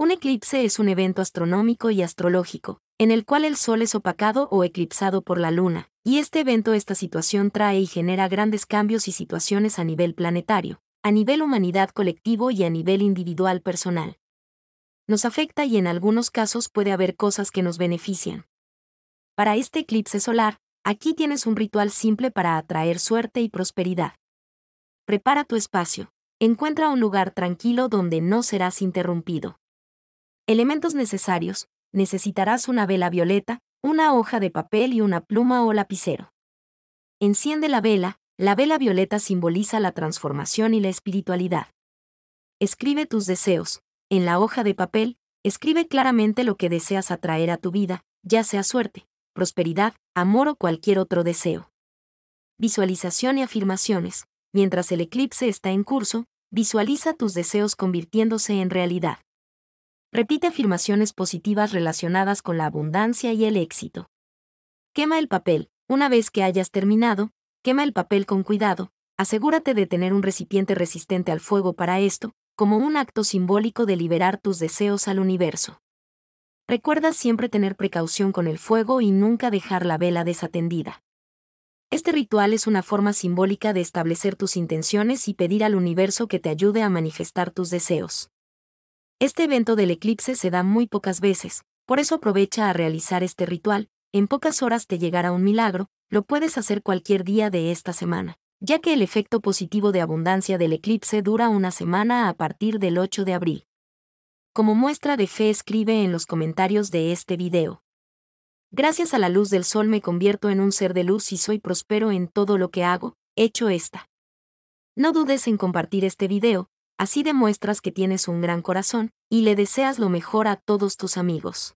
Un eclipse es un evento astronómico y astrológico, en el cual el Sol es opacado o eclipsado por la Luna, y este evento esta situación trae y genera grandes cambios y situaciones a nivel planetario, a nivel humanidad colectivo y a nivel individual personal. Nos afecta y en algunos casos puede haber cosas que nos benefician. Para este eclipse solar, aquí tienes un ritual simple para atraer suerte y prosperidad. Prepara tu espacio. Encuentra un lugar tranquilo donde no serás interrumpido. Elementos necesarios. Necesitarás una vela violeta, una hoja de papel y una pluma o lapicero. Enciende la vela. La vela violeta simboliza la transformación y la espiritualidad. Escribe tus deseos. En la hoja de papel, escribe claramente lo que deseas atraer a tu vida, ya sea suerte, prosperidad, amor o cualquier otro deseo. Visualización y afirmaciones. Mientras el eclipse está en curso, visualiza tus deseos convirtiéndose en realidad. Repite afirmaciones positivas relacionadas con la abundancia y el éxito. Quema el papel. Una vez que hayas terminado, quema el papel con cuidado. Asegúrate de tener un recipiente resistente al fuego para esto, como un acto simbólico de liberar tus deseos al universo. Recuerda siempre tener precaución con el fuego y nunca dejar la vela desatendida. Este ritual es una forma simbólica de establecer tus intenciones y pedir al universo que te ayude a manifestar tus deseos. Este evento del eclipse se da muy pocas veces, por eso aprovecha a realizar este ritual, en pocas horas te llegará un milagro, lo puedes hacer cualquier día de esta semana, ya que el efecto positivo de abundancia del eclipse dura una semana a partir del 8 de abril. Como muestra de fe escribe en los comentarios de este video. Gracias a la luz del sol me convierto en un ser de luz y soy próspero en todo lo que hago, hecho esta. No dudes en compartir este video, Así demuestras que tienes un gran corazón y le deseas lo mejor a todos tus amigos.